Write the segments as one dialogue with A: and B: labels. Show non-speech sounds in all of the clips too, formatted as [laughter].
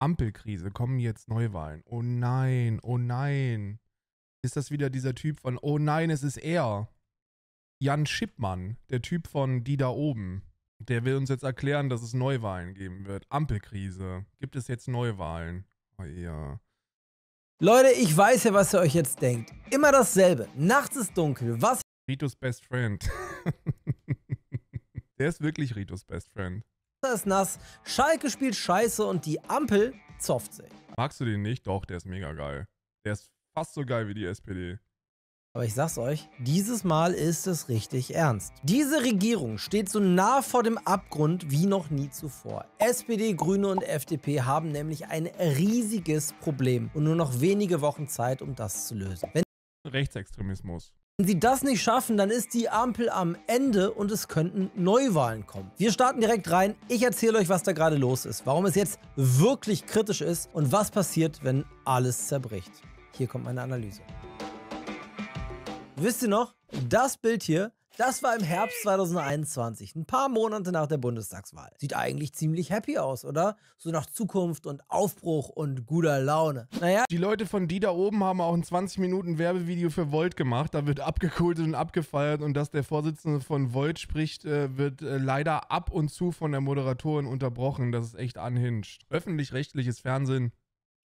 A: Ampelkrise, kommen jetzt Neuwahlen. Oh nein, oh nein. Ist das wieder dieser Typ von, oh nein, es ist er. Jan Schippmann, der Typ von die da oben. Der will uns jetzt erklären, dass es Neuwahlen geben wird. Ampelkrise. Gibt es jetzt
B: Neuwahlen? Oh ja. Leute, ich weiß ja, was ihr euch jetzt denkt. Immer dasselbe. Nachts ist dunkel. Was? Ritos Best Friend. [laughs]
A: der ist wirklich Ritos Best Friend
B: ist nass, Schalke spielt scheiße und die Ampel zofft sich.
A: Magst du den nicht? Doch, der ist mega geil. Der ist fast so geil wie die SPD.
B: Aber ich sag's euch, dieses Mal ist es richtig ernst. Diese Regierung steht so nah vor dem Abgrund wie noch nie zuvor. SPD, Grüne und FDP haben nämlich ein riesiges Problem und nur noch wenige Wochen Zeit, um das zu lösen. Wenn
A: Rechtsextremismus.
B: Wenn sie das nicht schaffen, dann ist die Ampel am Ende und es könnten Neuwahlen kommen. Wir starten direkt rein. Ich erzähle euch, was da gerade los ist, warum es jetzt wirklich kritisch ist und was passiert, wenn alles zerbricht. Hier kommt meine Analyse. Wisst ihr noch, das Bild hier das war im Herbst 2021, ein paar Monate nach der Bundestagswahl. Sieht eigentlich ziemlich happy aus, oder? So nach Zukunft und Aufbruch und guter Laune. Naja. Die Leute von die da oben haben auch ein 20-Minuten-Werbevideo
A: für Volt gemacht. Da wird abgekultet und abgefeiert und dass der Vorsitzende von Volt spricht, äh, wird äh, leider ab und zu von der Moderatorin unterbrochen. Das ist echt anhinscht. Öffentlich-rechtliches Fernsehen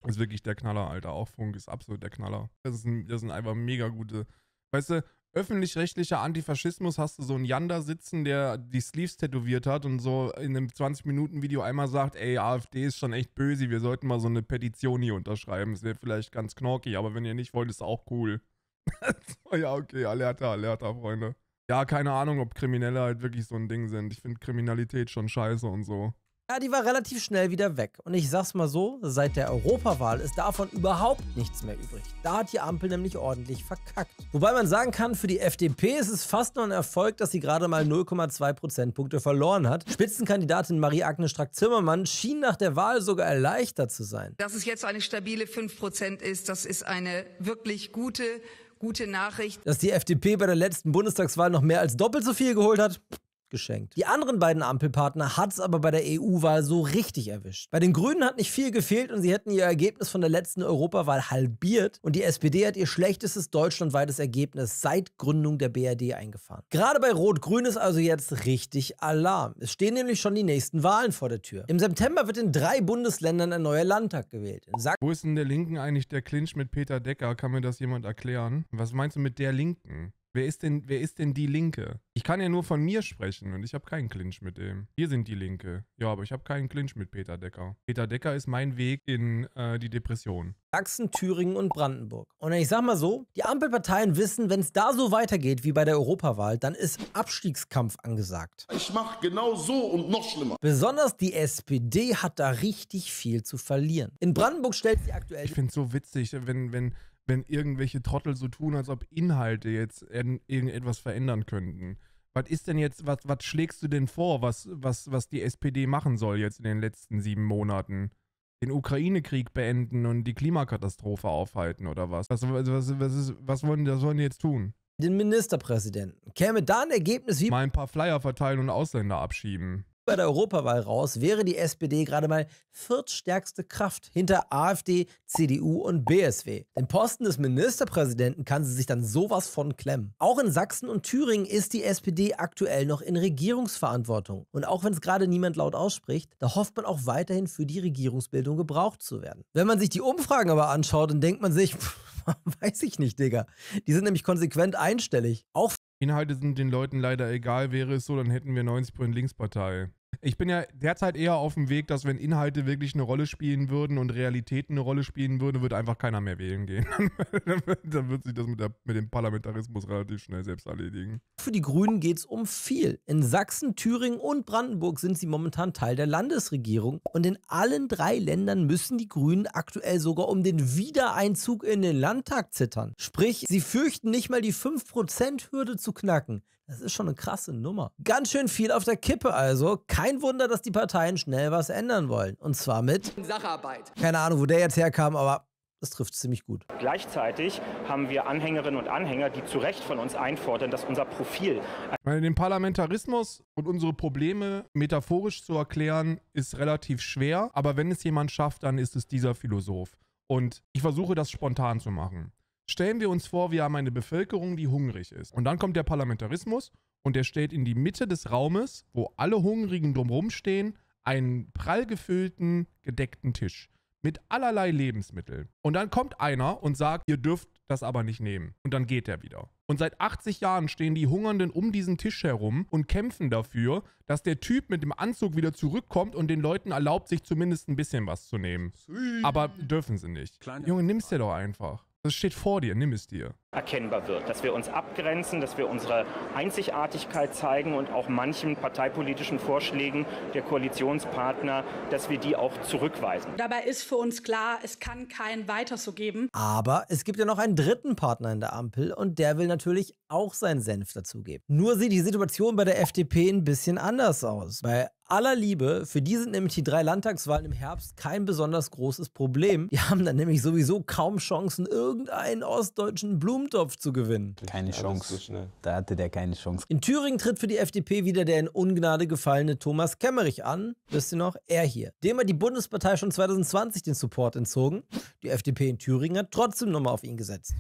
A: ist wirklich der Knaller, Alter. Auch Funk ist absolut der Knaller. Das sind, das sind einfach mega gute. Weißt du, öffentlich-rechtlicher Antifaschismus hast du so einen Yander sitzen, der die Sleeves tätowiert hat und so in einem 20-Minuten-Video einmal sagt, ey, AfD ist schon echt böse, wir sollten mal so eine Petition hier unterschreiben. Es wäre vielleicht ganz knorki, aber wenn ihr nicht wollt, ist auch cool. [laughs] ja, okay, Alerta, Alerta, Freunde. Ja, keine Ahnung, ob Kriminelle halt wirklich so ein Ding sind. Ich finde Kriminalität schon scheiße und so.
B: Ja, die war relativ schnell wieder weg. Und ich sag's mal so, seit der Europawahl ist davon überhaupt nichts mehr übrig. Da hat die Ampel nämlich ordentlich verkackt. Wobei man sagen kann, für die FDP ist es fast nur ein Erfolg, dass sie gerade mal 0,2 Prozentpunkte verloren hat. Spitzenkandidatin Marie-Agnes Strack-Zimmermann schien nach der Wahl sogar erleichtert zu sein.
A: Dass es jetzt eine stabile 5 Prozent ist, das ist eine wirklich gute, gute Nachricht.
B: Dass die FDP bei der letzten Bundestagswahl noch mehr als doppelt so viel geholt hat, geschenkt. Die anderen beiden Ampelpartner hat es aber bei der EU-Wahl so richtig erwischt. Bei den Grünen hat nicht viel gefehlt und sie hätten ihr Ergebnis von der letzten Europawahl halbiert und die SPD hat ihr schlechtestes deutschlandweites Ergebnis seit Gründung der BRD eingefahren. Gerade bei Rot-Grün ist also jetzt richtig Alarm. Es stehen nämlich schon die nächsten Wahlen vor der Tür. Im September wird in drei Bundesländern ein neuer Landtag gewählt. Wo ist denn der Linken eigentlich der Clinch mit Peter Decker? Kann mir das jemand erklären?
A: Was meinst du mit der Linken? Wer ist denn, wer ist denn die Linke? Ich kann ja nur von mir sprechen und ich habe keinen Clinch mit dem. Wir sind die Linke. Ja, aber ich habe keinen Clinch mit Peter Decker. Peter Decker ist mein Weg in äh, die Depression.
B: Sachsen, Thüringen und Brandenburg. Und ich sag mal so, die Ampelparteien wissen, wenn es da so weitergeht wie bei der Europawahl, dann ist Abstiegskampf angesagt. Ich mach genau so und noch schlimmer. Besonders die SPD hat da richtig viel zu
A: verlieren. In Brandenburg stellt sie aktuell... Ich find's so witzig, wenn, wenn, wenn irgendwelche Trottel so tun, als ob Inhalte jetzt irgendetwas verändern könnten. Was ist denn jetzt, was, was schlägst du denn vor, was, was, was die SPD machen soll jetzt in den letzten sieben Monaten? Den Ukraine-Krieg beenden und die Klimakatastrophe aufhalten oder was? Was, was, was, was, wollen, was wollen die jetzt tun?
B: Den Ministerpräsidenten. Käme da ein Ergebnis wie. Mal ein paar Flyer verteilen und Ausländer abschieben bei der Europawahl raus, wäre die SPD gerade mal viertstärkste Kraft hinter AfD, CDU und BSW. Den Posten des Ministerpräsidenten kann sie sich dann sowas von klemmen. Auch in Sachsen und Thüringen ist die SPD aktuell noch in Regierungsverantwortung. Und auch wenn es gerade niemand laut ausspricht, da hofft man auch weiterhin für die Regierungsbildung gebraucht zu werden. Wenn man sich die Umfragen aber anschaut, dann denkt man sich, pff, [laughs] weiß ich nicht, Digga. Die sind nämlich konsequent einstellig.
A: Auch Inhalte sind den Leuten leider egal. Wäre es so, dann hätten wir 90% Linkspartei. Ich bin ja derzeit eher auf dem Weg, dass wenn Inhalte wirklich eine Rolle spielen würden und Realitäten eine Rolle spielen würden, wird einfach keiner mehr wählen gehen. [laughs] Dann wird sich das mit, der, mit, dem Parlamentarismus relativ schnell selbst erledigen.
B: Für die Grünen geht es um viel. In Sachsen, Thüringen und Brandenburg sind sie momentan Teil der Landesregierung. Und in allen drei Ländern müssen die Grünen aktuell sogar um den Wiedereinzug in den Landtag zittern. Sprich, sie fürchten nicht mal die 5%-Hürde zu knacken. Das ist schon eine krasse Nummer. Ganz schön viel auf der Kippe also. Kein Wunder, dass die Parteien schnell was ändern wollen. Und zwar mit Sacharbeit. Keine Ahnung, wo der jetzt herkam, aber das trifft ziemlich gut. Gleichzeitig haben wir Anhängerinnen und Anhänger, die zu Recht von uns einfordern, dass unser Profil. Weil den
A: Parlamentarismus und unsere Probleme metaphorisch zu erklären, ist relativ schwer. Aber wenn es jemand schafft, dann ist es dieser Philosoph. Und ich versuche das spontan zu machen. Stellen wir uns vor, wir haben eine Bevölkerung, die hungrig ist. Und dann kommt der Parlamentarismus und der stellt in die Mitte des Raumes, wo alle Hungrigen drumherum stehen, einen prall gefüllten, gedeckten Tisch mit allerlei Lebensmitteln. Und dann kommt einer und sagt, ihr dürft das aber nicht nehmen. Und dann geht er wieder. Und seit 80 Jahren stehen die Hungernden um diesen Tisch herum und kämpfen dafür, dass der Typ mit dem Anzug wieder zurückkommt und den Leuten erlaubt, sich zumindest ein bisschen was zu nehmen. Aber dürfen sie nicht. Junge, nimm's dir doch einfach. Das steht vor dir, nimm es dir.
B: Erkennbar wird, dass wir uns abgrenzen, dass wir unsere Einzigartigkeit zeigen und auch manchen parteipolitischen Vorschlägen der Koalitionspartner, dass wir die auch zurückweisen. Dabei ist für uns klar, es kann kein Weiter so geben. Aber es gibt ja noch einen dritten Partner in der Ampel und der will natürlich auch seinen Senf dazugeben. Nur sieht die Situation bei der FDP ein bisschen anders aus. Bei aller Liebe, für die sind nämlich die drei Landtagswahlen im Herbst kein besonders großes Problem. Die haben dann nämlich sowieso kaum Chancen, irgendeinen ostdeutschen Blumentopf zu gewinnen. Keine Chance. So da hatte der keine Chance. In Thüringen tritt für die FDP wieder der in Ungnade gefallene Thomas Kemmerich an. Wisst ihr noch? Er hier. Dem hat die Bundespartei schon 2020 den Support entzogen. Die FDP in Thüringen hat trotzdem nochmal auf ihn gesetzt.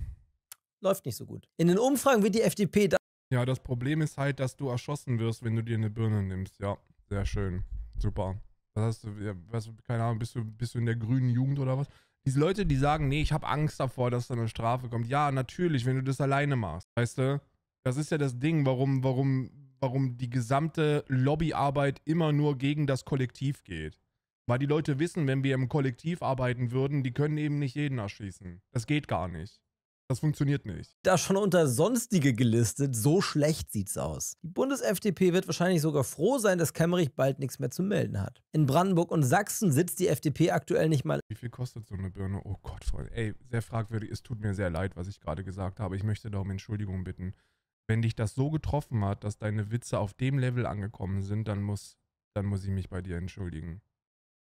B: Läuft nicht so gut. In den Umfragen wird die FDP... Ja, das Problem ist halt, dass du erschossen wirst, wenn du dir eine Birne
A: nimmst, ja. Sehr schön. Super. Was hast du, was, keine Ahnung, bist du, bist du in der grünen Jugend oder was? Diese Leute, die sagen, nee, ich habe Angst davor, dass da eine Strafe kommt. Ja, natürlich, wenn du das alleine machst. Weißt du? Das ist ja das Ding, warum, warum, warum die gesamte Lobbyarbeit immer nur gegen das Kollektiv geht. Weil die Leute wissen, wenn wir im Kollektiv arbeiten würden, die können eben nicht jeden erschießen. Das geht gar nicht. Das funktioniert nicht.
B: Da schon unter Sonstige gelistet, so schlecht sieht's aus. Die Bundes-FDP wird wahrscheinlich sogar froh sein, dass Kemmerich bald nichts mehr zu melden hat. In Brandenburg und Sachsen sitzt die FDP aktuell nicht mal. Wie viel kostet
A: so eine Birne? Oh Gott, Freunde. Ey, sehr fragwürdig. Es tut mir sehr leid, was ich gerade gesagt habe. Ich möchte darum Entschuldigung bitten. Wenn dich das so getroffen hat, dass deine Witze auf dem Level angekommen sind, dann muss, dann muss ich mich bei dir entschuldigen.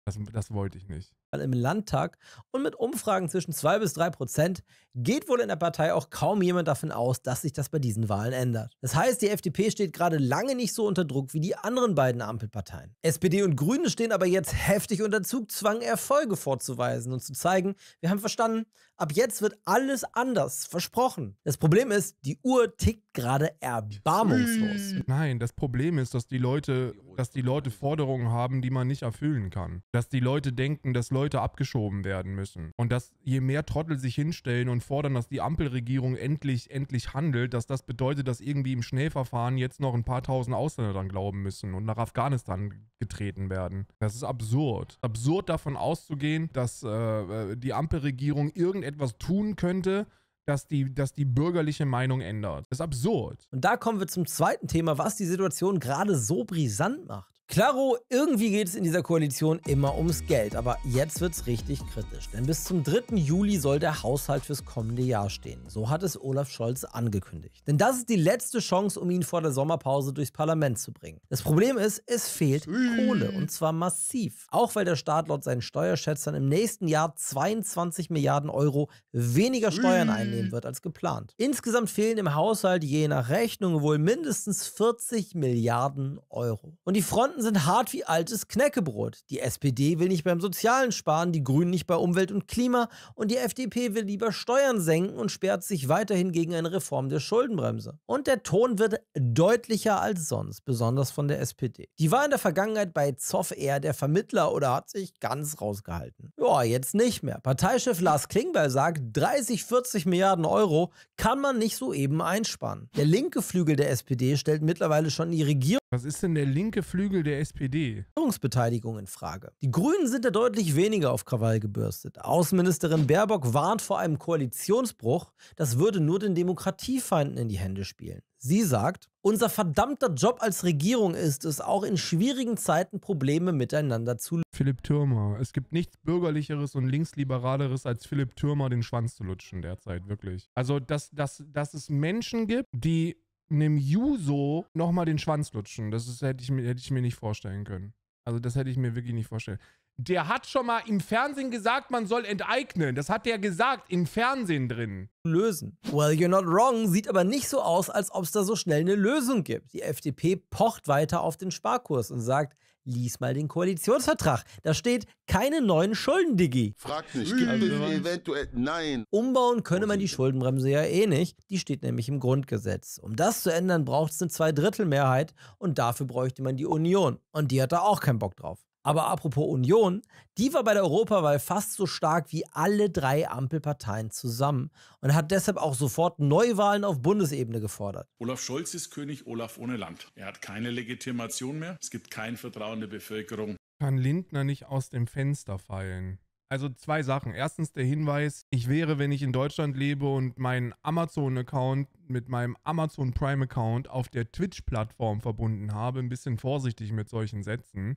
A: Das, das wollte ich nicht. Im
B: Landtag und mit Umfragen zwischen 2 bis 3 Prozent geht wohl in der Partei auch kaum jemand davon aus, dass sich das bei diesen Wahlen ändert. Das heißt, die FDP steht gerade lange nicht so unter Druck wie die anderen beiden Ampelparteien. SPD und Grüne stehen aber jetzt heftig unter Zugzwang, Erfolge vorzuweisen und zu zeigen, wir haben verstanden, Ab jetzt wird alles anders, versprochen. Das Problem ist, die Uhr tickt gerade erbarmungslos.
A: Hm. Nein, das Problem ist, dass die Leute, dass die Leute Forderungen haben, die man nicht erfüllen kann. Dass die Leute denken, dass Leute abgeschoben werden müssen. Und dass je mehr Trottel sich hinstellen und fordern, dass die Ampelregierung endlich, endlich handelt, dass das bedeutet, dass irgendwie im Schnellverfahren jetzt noch ein paar tausend Ausländer dann glauben müssen und nach Afghanistan getreten werden. Das ist absurd. Absurd davon auszugehen, dass äh, äh die Ampelregierung irgendetwas etwas tun könnte, dass die, dass die bürgerliche
B: Meinung ändert. Das ist absurd. Und da kommen wir zum zweiten Thema, was die Situation gerade so brisant macht. Klaro, irgendwie geht es in dieser Koalition immer ums Geld, aber jetzt wird es richtig kritisch, denn bis zum 3. Juli soll der Haushalt fürs kommende Jahr stehen. So hat es Olaf Scholz angekündigt. Denn das ist die letzte Chance, um ihn vor der Sommerpause durchs Parlament zu bringen. Das Problem ist, es fehlt Kohle und zwar massiv. Auch weil der Staat laut seinen Steuerschätzern im nächsten Jahr 22 Milliarden Euro weniger Steuern einnehmen wird als geplant. Insgesamt fehlen im Haushalt je nach Rechnung wohl mindestens 40 Milliarden Euro. Und die Fronten sind hart wie altes Knäckebrot. Die SPD will nicht beim Sozialen sparen, die Grünen nicht bei Umwelt und Klima und die FDP will lieber Steuern senken und sperrt sich weiterhin gegen eine Reform der Schuldenbremse. Und der Ton wird deutlicher als sonst, besonders von der SPD. Die war in der Vergangenheit bei Zoff eher der Vermittler oder hat sich ganz rausgehalten. Ja, jetzt nicht mehr. Parteichef Lars Klingbeil sagt, 30, 40 Milliarden Euro kann man nicht soeben einsparen. Der linke Flügel der SPD stellt mittlerweile schon die Regierung was ist denn der linke Flügel der SPD? Führungsbeteiligung in Frage. Die Grünen sind da deutlich weniger auf Krawall gebürstet. Außenministerin Baerbock warnt vor einem Koalitionsbruch. Das würde nur den Demokratiefeinden in die Hände spielen. Sie sagt, unser verdammter Job als Regierung ist es, auch in schwierigen Zeiten Probleme miteinander zu lösen. Philipp Türmer. Es gibt nichts Bürgerlicheres
A: und Linksliberaleres, als Philipp Türmer den Schwanz zu lutschen derzeit, wirklich. Also, dass, dass, dass es Menschen gibt, die einem Juso nochmal den Schwanz lutschen. Das ist, hätte, ich, hätte ich mir nicht vorstellen können. Also das hätte ich mir wirklich nicht vorstellen der hat schon mal im Fernsehen gesagt, man soll enteignen. Das hat der gesagt, im Fernsehen drin.
B: Lösen. Well, you're not wrong sieht aber nicht so aus, als ob es da so schnell eine Lösung gibt. Die FDP pocht weiter auf den Sparkurs und sagt, lies mal den Koalitionsvertrag. Da steht keine neuen Schulden, Diggi.
A: Frag nicht, gibt also, es
B: eventuell, nein. Umbauen könne man die Schuldenbremse ja eh nicht. Die steht nämlich im Grundgesetz. Um das zu ändern, braucht es eine Zweidrittelmehrheit und dafür bräuchte man die Union. Und die hat da auch keinen Bock drauf. Aber apropos Union, die war bei der Europawahl fast so stark wie alle drei Ampelparteien zusammen und hat deshalb auch sofort Neuwahlen auf Bundesebene gefordert.
A: Olaf Scholz ist König Olaf ohne Land. Er hat keine Legitimation mehr. Es gibt kein Vertrauen der Bevölkerung. Kann Lindner nicht aus dem Fenster fallen? Also zwei Sachen. Erstens der Hinweis, ich wäre, wenn ich in Deutschland lebe und meinen Amazon-Account mit meinem Amazon Prime-Account auf der Twitch-Plattform verbunden habe, ein bisschen vorsichtig mit solchen Sätzen.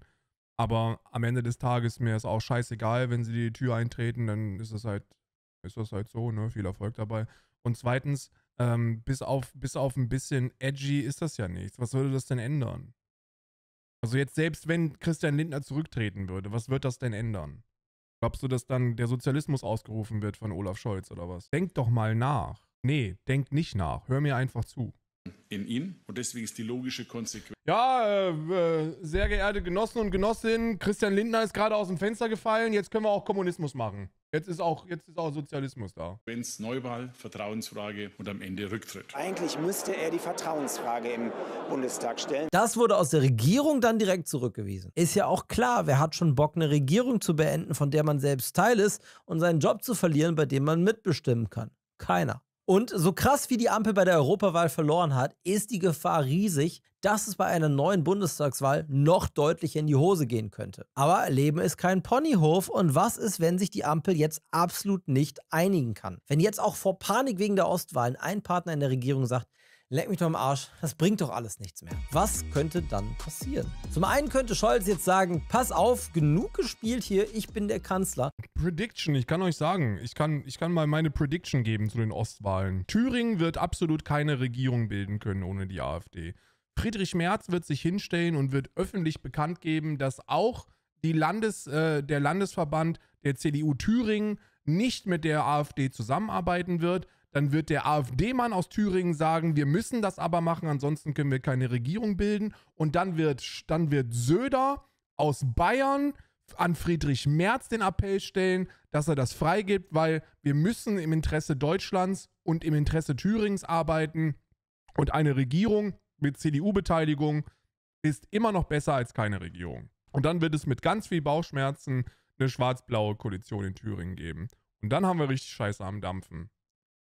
A: Aber am Ende des Tages mir ist auch scheißegal, wenn sie die Tür eintreten, dann ist das halt, ist das halt so, ne? Viel Erfolg dabei. Und zweitens, ähm, bis, auf, bis auf ein bisschen edgy ist das ja nichts. Was würde das denn ändern? Also jetzt selbst wenn Christian Lindner zurücktreten würde, was wird das denn ändern? Glaubst du, dass dann der Sozialismus ausgerufen wird von Olaf Scholz oder was? Denk doch mal nach. Nee, denk nicht nach. Hör mir einfach zu in ihn und deswegen ist die logische Konsequenz. Ja, äh, äh, sehr geehrte Genossen und Genossinnen, Christian Lindner ist gerade aus dem Fenster gefallen, jetzt können wir auch Kommunismus machen. Jetzt ist auch, jetzt ist auch Sozialismus da. Wenn's Neuwahl, Vertrauensfrage und am Ende
B: Rücktritt. Eigentlich müsste er die Vertrauensfrage im Bundestag stellen. Das wurde aus der Regierung dann direkt zurückgewiesen. Ist ja auch klar, wer hat schon Bock, eine Regierung zu beenden, von der man selbst Teil ist und seinen Job zu verlieren, bei dem man mitbestimmen kann? Keiner. Und so krass wie die Ampel bei der Europawahl verloren hat, ist die Gefahr riesig, dass es bei einer neuen Bundestagswahl noch deutlicher in die Hose gehen könnte. Aber Leben ist kein Ponyhof und was ist, wenn sich die Ampel jetzt absolut nicht einigen kann? Wenn jetzt auch vor Panik wegen der Ostwahlen ein Partner in der Regierung sagt, Leck mich doch am Arsch, das bringt doch alles nichts mehr. Was könnte dann passieren? Zum einen könnte Scholz jetzt sagen, pass auf, genug gespielt hier, ich bin der Kanzler.
A: Prediction, ich kann euch sagen, ich kann, ich kann mal meine Prediction geben zu den Ostwahlen. Thüringen wird absolut keine Regierung bilden können ohne die AfD. Friedrich Merz wird sich hinstellen und wird öffentlich bekannt geben, dass auch die Landes, äh, der Landesverband der CDU Thüringen nicht mit der AfD zusammenarbeiten wird, dann wird der AfD-Mann aus Thüringen sagen, wir müssen das aber machen, ansonsten können wir keine Regierung bilden. Und dann wird, dann wird Söder aus Bayern an Friedrich Merz den Appell stellen, dass er das freigibt, weil wir müssen im Interesse Deutschlands und im Interesse Thürings arbeiten. Und eine Regierung mit CDU-Beteiligung ist immer noch besser als keine Regierung. Und dann wird es mit ganz viel Bauchschmerzen eine schwarz-blaue Koalition in Thüringen geben. Und dann haben wir richtig Scheiße am Dampfen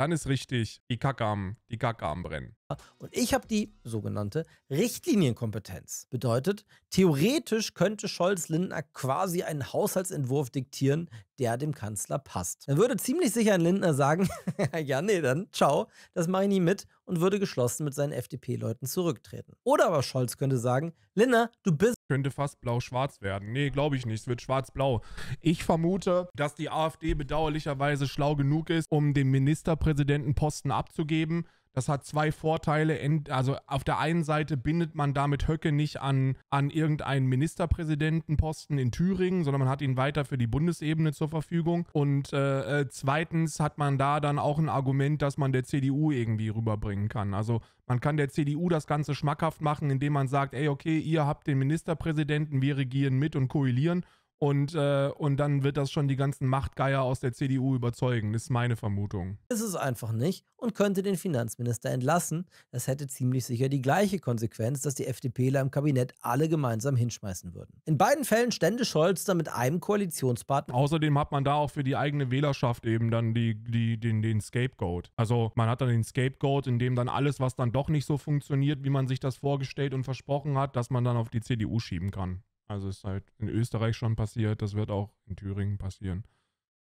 A: dann ist richtig die Kacke am,
B: die Kacke am brennen und ich habe die sogenannte Richtlinienkompetenz. Bedeutet, theoretisch könnte Scholz-Lindner quasi einen Haushaltsentwurf diktieren, der dem Kanzler passt. Dann würde ziemlich sicher ein Lindner sagen, [laughs] ja, nee, dann ciao, das mache ich nie mit und würde geschlossen mit seinen FDP-Leuten zurücktreten. Oder aber Scholz könnte sagen, Lindner, du bist... Könnte fast blau-schwarz werden. Nee, glaube ich nicht. Es wird schwarz-blau. Ich vermute, dass
A: die AfD bedauerlicherweise schlau genug ist, um den Ministerpräsidentenposten abzugeben das hat zwei Vorteile. Also auf der einen Seite bindet man damit Höcke nicht an, an irgendeinen Ministerpräsidentenposten in Thüringen, sondern man hat ihn weiter für die Bundesebene zur Verfügung. Und äh, äh zweitens hat man da dann auch ein Argument, dass man der CDU irgendwie rüberbringen kann. Also man kann der CDU das Ganze schmackhaft machen, indem man sagt, ey, okay, ihr habt den Ministerpräsidenten, wir regieren mit und koalieren. Und, äh, und dann wird das schon die ganzen
B: Machtgeier aus der CDU überzeugen. Das ist meine Vermutung. Ist es einfach nicht und könnte den Finanzminister entlassen. Das hätte ziemlich sicher die gleiche Konsequenz, dass die FDPler im Kabinett alle gemeinsam hinschmeißen würden. In beiden Fällen stände Scholz dann mit einem Koalitionspartner.
A: Außerdem hat man da auch für die eigene Wählerschaft eben dann die, die, den, den Scapegoat. Also man hat dann den Scapegoat, in dem dann alles, was dann doch nicht so funktioniert, wie man sich das vorgestellt und versprochen hat, dass man dann auf die CDU schieben kann. Also ist halt in Österreich schon passiert, das wird auch in Thüringen passieren.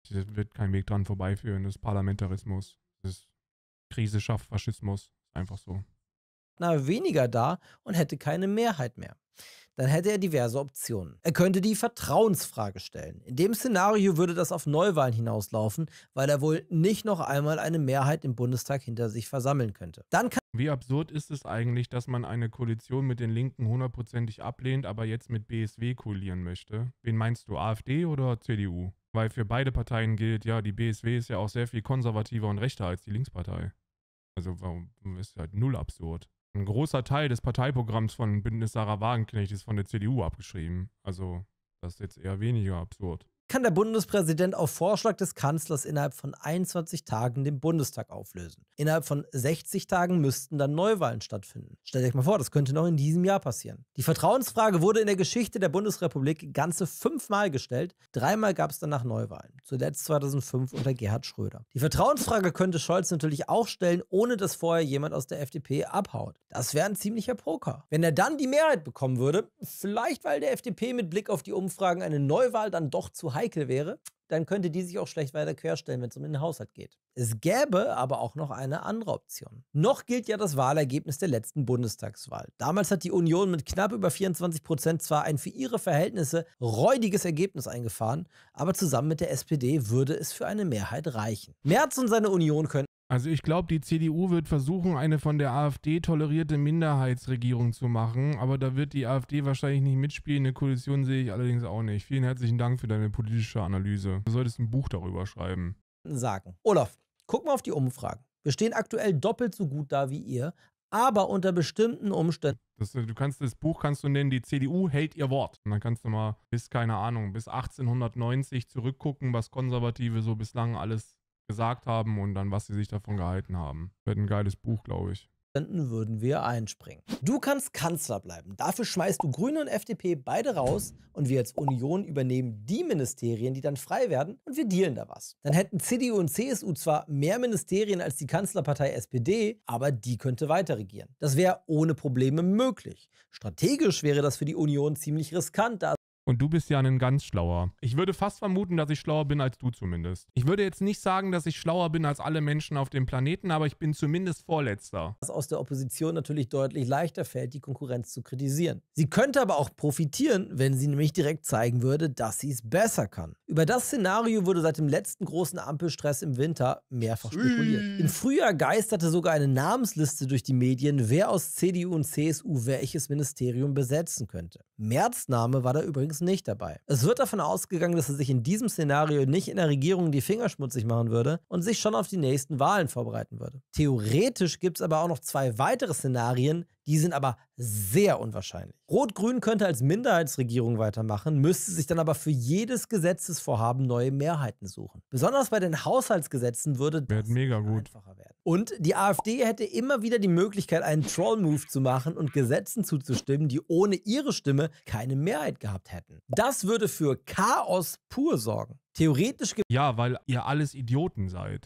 A: Es wird kein Weg dran vorbeiführen, das ist Parlamentarismus, das ist Krise schafft Faschismus, einfach so.
B: Partner weniger da und hätte keine Mehrheit mehr. Dann hätte er diverse Optionen. Er könnte die Vertrauensfrage stellen. In dem Szenario würde das auf Neuwahlen hinauslaufen, weil er wohl nicht noch einmal eine Mehrheit im Bundestag hinter sich versammeln könnte.
A: Dann kann Wie absurd ist es eigentlich, dass man eine Koalition mit den Linken hundertprozentig ablehnt, aber jetzt mit BSW koalieren möchte? Wen meinst du, AfD oder CDU? Weil für beide Parteien gilt, ja, die BSW ist ja auch sehr viel konservativer und rechter als die Linkspartei. Also warum ist halt null absurd ein großer Teil des Parteiprogramms von Bündnis Sarah Wagenknecht ist von der CDU abgeschrieben. Also das ist jetzt eher weniger absurd
B: kann der Bundespräsident auf Vorschlag des Kanzlers innerhalb von 21 Tagen den Bundestag auflösen. Innerhalb von 60 Tagen müssten dann Neuwahlen stattfinden. Stellt euch mal vor, das könnte noch in diesem Jahr passieren. Die Vertrauensfrage wurde in der Geschichte der Bundesrepublik ganze fünfmal gestellt. Dreimal gab es danach Neuwahlen, zuletzt 2005 unter Gerhard Schröder. Die Vertrauensfrage könnte Scholz natürlich auch stellen, ohne dass vorher jemand aus der FDP abhaut. Das wäre ein ziemlicher Poker. Wenn er dann die Mehrheit bekommen würde, vielleicht weil der FDP mit Blick auf die Umfragen eine Neuwahl dann doch zu heikel wäre, dann könnte die sich auch schlecht weiter querstellen, wenn es um den Haushalt geht. Es gäbe aber auch noch eine andere Option. Noch gilt ja das Wahlergebnis der letzten Bundestagswahl. Damals hat die Union mit knapp über 24 Prozent zwar ein für ihre Verhältnisse räudiges Ergebnis eingefahren, aber zusammen mit der SPD würde es für eine Mehrheit reichen. Merz und seine Union könnten also ich glaube, die CDU wird
A: versuchen, eine von der AfD tolerierte Minderheitsregierung zu machen, aber da wird die AfD wahrscheinlich nicht mitspielen. Eine Koalition sehe ich allerdings auch nicht. Vielen herzlichen Dank für deine politische Analyse. Du solltest ein
B: Buch darüber schreiben. Sagen. Olaf, guck mal auf die Umfragen. Wir stehen aktuell doppelt so gut da wie ihr, aber unter bestimmten Umständen. Das, äh, du kannst das Buch kannst du nennen, die CDU
A: hält ihr Wort. Und dann kannst du mal bis, keine Ahnung, bis 1890 zurückgucken, was Konservative so bislang alles gesagt haben und dann, was sie sich davon gehalten haben. Wird ein geiles Buch,
B: glaube ich würden wir einspringen. Du kannst Kanzler bleiben. Dafür schmeißt du Grüne und FDP beide raus und wir als Union übernehmen die Ministerien, die dann frei werden und wir dealen da was. Dann hätten CDU und CSU zwar mehr Ministerien als die Kanzlerpartei SPD, aber die könnte weiter regieren. Das wäre ohne Probleme möglich. Strategisch wäre das für die Union ziemlich riskant, da
A: und du bist ja ein ganz schlauer. Ich würde fast vermuten, dass ich schlauer
B: bin als du zumindest.
A: Ich würde jetzt nicht sagen, dass ich schlauer bin als alle Menschen auf dem Planeten, aber ich bin zumindest Vorletzter.
B: Was aus der Opposition natürlich deutlich leichter fällt, die Konkurrenz zu kritisieren. Sie könnte aber auch profitieren, wenn sie nämlich direkt zeigen würde, dass sie es besser kann. Über das Szenario wurde seit dem letzten großen Ampelstress im Winter mehrfach spekuliert. Im Frühjahr geisterte sogar eine Namensliste durch die Medien, wer aus CDU und CSU welches Ministerium besetzen könnte. Merzname war da übrigens allerdings nicht dabei. Es wird davon ausgegangen, dass er sich in diesem Szenario nicht in der Regierung die Finger schmutzig machen würde und sich schon auf die nächsten Wahlen vorbereiten würde. Theoretisch gibt es aber auch noch zwei weitere Szenarien, die sind aber sehr unwahrscheinlich. Rot-Grün könnte als Minderheitsregierung weitermachen, müsste sich dann aber für jedes Gesetzesvorhaben neue Mehrheiten suchen. Besonders bei den Haushaltsgesetzen würde das mega einfacher werden. Und die AfD hätte immer wieder die Möglichkeit, einen Troll-Move zu machen und Gesetzen zuzustimmen, die ohne ihre Stimme keine Mehrheit gehabt hätten. Das würde für Chaos pur sorgen. Theoretisch. Ja, weil ihr alles Idioten seid.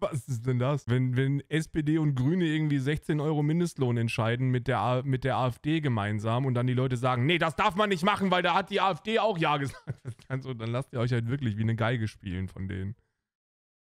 B: [laughs] Was ist denn das? Wenn, wenn SPD und Grüne
A: irgendwie 16 Euro Mindestlohn entscheiden mit der, mit der AfD gemeinsam und dann die Leute sagen, nee, das darf man nicht machen, weil da hat die AfD auch Ja gesagt. Also, [laughs] dann lasst ihr euch halt wirklich wie eine Geige spielen von denen.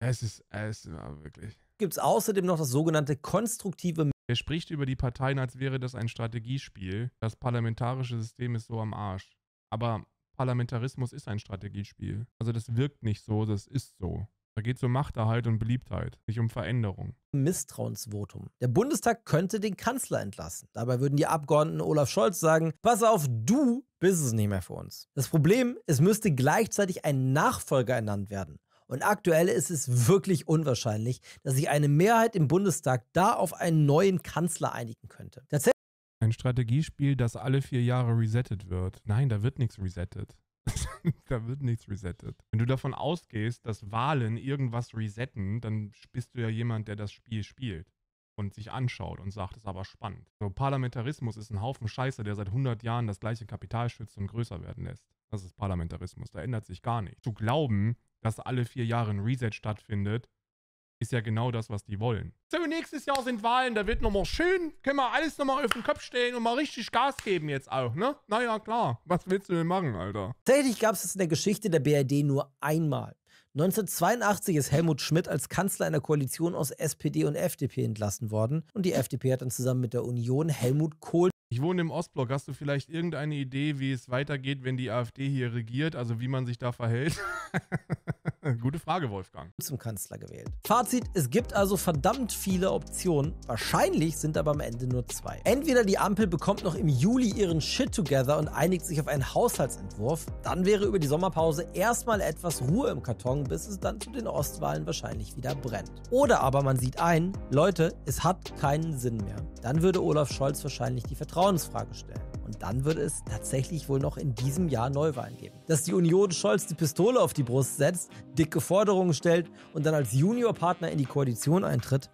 A: Es ist, es ist wirklich. Gibt es außerdem noch das sogenannte konstruktive. Er spricht über die Parteien, als wäre das ein Strategiespiel. Das parlamentarische System ist so am Arsch. Aber Parlamentarismus ist ein Strategiespiel. Also das wirkt nicht so, das ist so. Da geht es um Machterhalt und Beliebtheit, nicht um Veränderung.
B: Misstrauensvotum. Der Bundestag könnte den Kanzler entlassen. Dabei würden die Abgeordneten Olaf Scholz sagen, pass auf, du bist es nicht mehr für uns. Das Problem, es müsste gleichzeitig ein Nachfolger ernannt werden. Und aktuell ist es wirklich unwahrscheinlich, dass sich eine Mehrheit im Bundestag da auf einen neuen Kanzler einigen könnte. Tatsächlich
A: ein Strategiespiel, das alle vier Jahre resettet wird. Nein, da wird nichts resettet. [laughs] da wird nichts resettet. Wenn du davon ausgehst, dass Wahlen irgendwas resetten, dann bist du ja jemand, der das Spiel spielt und sich anschaut und sagt, es ist aber spannend. So, Parlamentarismus ist ein Haufen Scheiße, der seit 100 Jahren das gleiche Kapital schützt und größer werden lässt. Das ist Parlamentarismus, da ändert sich gar nichts. Zu glauben, dass alle vier Jahre ein Reset stattfindet ist ja genau das, was die wollen. So, nächstes Jahr sind Wahlen, da wird nochmal schön, können wir alles nochmal auf den Kopf stellen und mal richtig Gas geben jetzt auch, ne? Naja,
B: klar. Was willst du denn machen, Alter? Tatsächlich gab es das in der Geschichte der BRD nur einmal. 1982 ist Helmut Schmidt als Kanzler einer Koalition aus SPD und FDP entlassen worden und die FDP hat dann zusammen mit der Union Helmut Kohl ich wohne im Ostblock.
A: Hast du vielleicht irgendeine Idee, wie es weitergeht, wenn die AfD hier regiert? Also wie man sich da verhält? [laughs] [laughs]
B: Gute Frage, Wolfgang. Zum Kanzler gewählt. Fazit: Es gibt also verdammt viele Optionen. Wahrscheinlich sind aber am Ende nur zwei. Entweder die Ampel bekommt noch im Juli ihren Shit together und einigt sich auf einen Haushaltsentwurf. Dann wäre über die Sommerpause erstmal etwas Ruhe im Karton, bis es dann zu den Ostwahlen wahrscheinlich wieder brennt. Oder aber man sieht ein, Leute, es hat keinen Sinn mehr. Dann würde Olaf Scholz wahrscheinlich die Vertrauensfrage stellen. Und dann würde es tatsächlich wohl noch in diesem Jahr Neuwahlen geben. Dass die Union Scholz die Pistole auf die Brust setzt, dicke Forderungen stellt und dann als Juniorpartner in die Koalition eintritt,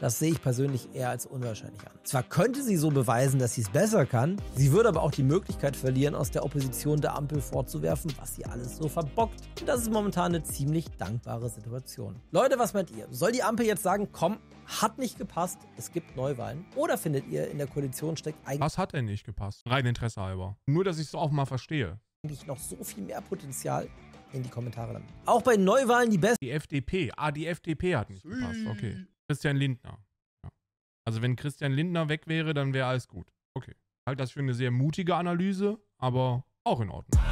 B: das sehe ich persönlich eher als unwahrscheinlich an. Zwar könnte sie so beweisen, dass sie es besser kann, sie würde aber auch die Möglichkeit verlieren, aus der Opposition der Ampel vorzuwerfen, was sie alles so verbockt. Und das ist momentan eine ziemlich dankbare Situation. Leute, was meint ihr? Soll die Ampel jetzt sagen, komm, hat nicht gepasst, es gibt Neuwahlen? Oder findet ihr, in der Koalition steckt eigentlich... Was hat denn nicht gepasst?
A: Rein Interesse halber.
B: Nur, dass ich es auch mal verstehe. Eigentlich noch so viel mehr Potenzial, in die Kommentare dann. Auch bei Neuwahlen
A: die beste. Die FDP. Ah, die FDP hat nicht gepasst. Okay. Christian Lindner. Ja. Also wenn Christian Lindner weg wäre, dann wäre alles gut. Okay. Halt das für eine sehr mutige Analyse, aber auch in Ordnung.